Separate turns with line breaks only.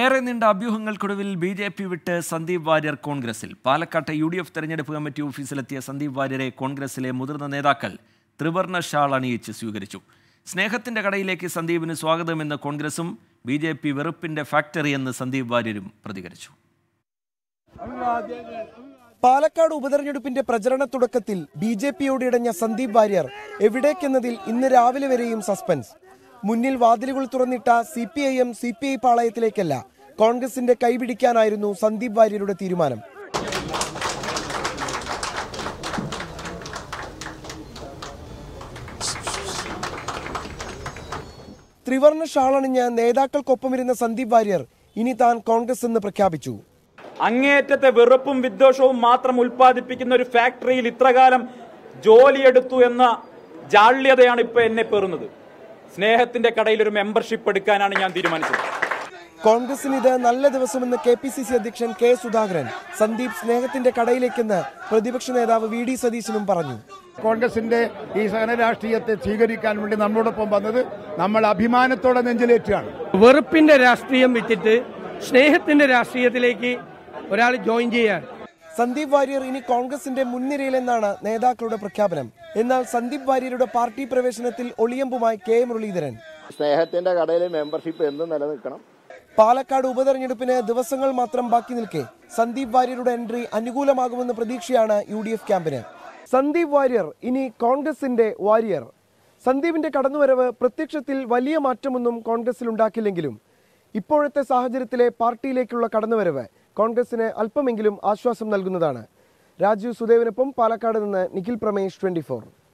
ഏറെ നീണ്ട അഭ്യൂഹങ്ങൾക്കൊടുവിൽ B J P വിട്ട് സന്ദീപ് വാര്യർ കോൺഗ്രസിൽ പാലക്കാട്ടെ യു ഡി എഫ് തെരഞ്ഞെടുപ്പ് കമ്മിറ്റി ഓഫീസിലെത്തിയ സന്ദീപ് വാര്യരെ കോൺഗ്രസിലെ മുതിർന്ന നേതാക്കൾ ത്രിവർണ ഷാൾ അണിയിച്ച് സ്വീകരിച്ചു സ്നേഹത്തിന്റെ കടയിലേക്ക് സന്ദീപിന് സ്വാഗതമെന്ന് കോൺഗ്രസും ബി ജെ പി വെറുപ്പിന്റെ ഫാക്ടറി എന്ന് സന്ദീപ് വാര്യരും പ്രതികരിച്ചു
പാലക്കാട് ഉപതെരഞ്ഞെടുപ്പിന്റെ പ്രചരണ തുടക്കത്തിൽ ബി ജെ പിയോട് ഇടഞ്ഞ സന്ദീപ് വാര്യർ എവിടേക്കെന്നതിൽ ഇന്ന് രാവിലെ വരെയും സസ്പെൻസ് മുന്നിൽ വാതിലുകൾ തുറന്നിട്ട C P I M C P I പാളയത്തിലേക്കല്ല കോൺഗ്രസിന്റെ കൈപിടിക്കാനായിരുന്നു സന്ദീപ് വാര്യരുടെ തീരുമാനം ത്രിവർണ ഷാളണിഞ്ഞ് നേതാക്കൾക്കൊപ്പമിരുന്ന സന്ദീപ് വാര്യർ
ഇനി താൻ കോൺഗ്രസ് എന്ന് പ്രഖ്യാപിച്ചു അങ്ങേയറ്റത്തെ വെറുപ്പും വിദ്വേഷവും മാത്രം ഉൽപ്പാദിപ്പിക്കുന്ന ഒരു ഫാക്ടറിയിൽ ഇത്രകാലം ജോലിയെടുത്തു എന്ന ജാള്യതയാണ് ഇപ്പൊ എന്നെ പേറുന്നത് സ്നേഹത്തിന്റെ കടയിൽ ഒരു മെമ്പർഷിപ്പ് എടുക്കാനാണ് ഞാൻ തീരുമാനിച്ചത്
കോൺഗ്രസിന് ഇത് നല്ല ദിവസമെന്ന് കെ പി സി സി അധ്യക്ഷൻ കെ സുധാകരൻ സന്ദീപ് സ്നേഹത്തിന്റെ കടയിലേക്കെന്ന് പ്രതിപക്ഷ നേതാവ് വി ഡി സതീശനും പറഞ്ഞു കോൺഗ്രസിന്റെ ഈ സഹനരാഷ്ട്രീയത്തെ സ്വീകരിക്കാൻ വേണ്ടി നമ്മളോടൊപ്പം വന്നത് നമ്മൾ അഭിമാനത്തോടെ നെഞ്ചിലേറ്റാണ് വെറുപ്പിന്റെ രാഷ്ട്രീയം വിറ്റിട്ട് സ്നേഹത്തിന്റെ രാഷ്ട്രീയത്തിലേക്ക് ഒരാൾ ജോയിൻ ചെയ്യാൻ സന്ദീപ് വാര്യർ ഇനി കോൺഗ്രസിന്റെ മുൻനിരയിലെന്നാണ് നേതാക്കളുടെ പ്രഖ്യാപനം എന്നാൽ സന്ദീപ് വാര്യരുടെ പാർട്ടി പ്രവേശനത്തിൽ ഒളിയമ്പുമായി കെ മുരളീധരൻ
സ്നേഹത്തിന്റെ കടയിലെ മെമ്പർഷിപ്പ് എന്നും നിലനിൽക്കണം
പാലക്കാട് ഉപതെരഞ്ഞെടുപ്പിന് ദിവസങ്ങൾ മാത്രം ബാക്കി നിൽക്കെ സന്ദീപ് വാര്യരുടെ എൻട്രി അനുകൂലമാകുമെന്ന പ്രതീക്ഷയാണ് യു ഡി എഫ് ക്യാമ്പിന് സന്ദീപ് വാര്യർ ഇനി കോൺഗ്രസിന്റെ വാര്യർ സന്ദീപിന്റെ കടന്നുവരവ് പ്രത്യക്ഷത്തിൽ വലിയ മാറ്റമൊന്നും കോൺഗ്രസിൽ ഉണ്ടാക്കില്ലെങ്കിലും ഇപ്പോഴത്തെ സാഹചര്യത്തിലെ പാർട്ടിയിലേക്കുള്ള കടന്നുവരവ് കോൺഗ്രസിന് അല്പമെങ്കിലും ആശ്വാസം നൽകുന്നതാണ് രാജീവ് സുദേവിനൊപ്പം പാലക്കാട് നിന്ന് നിഖിൽ പ്രമേഷ് ട്വന്റി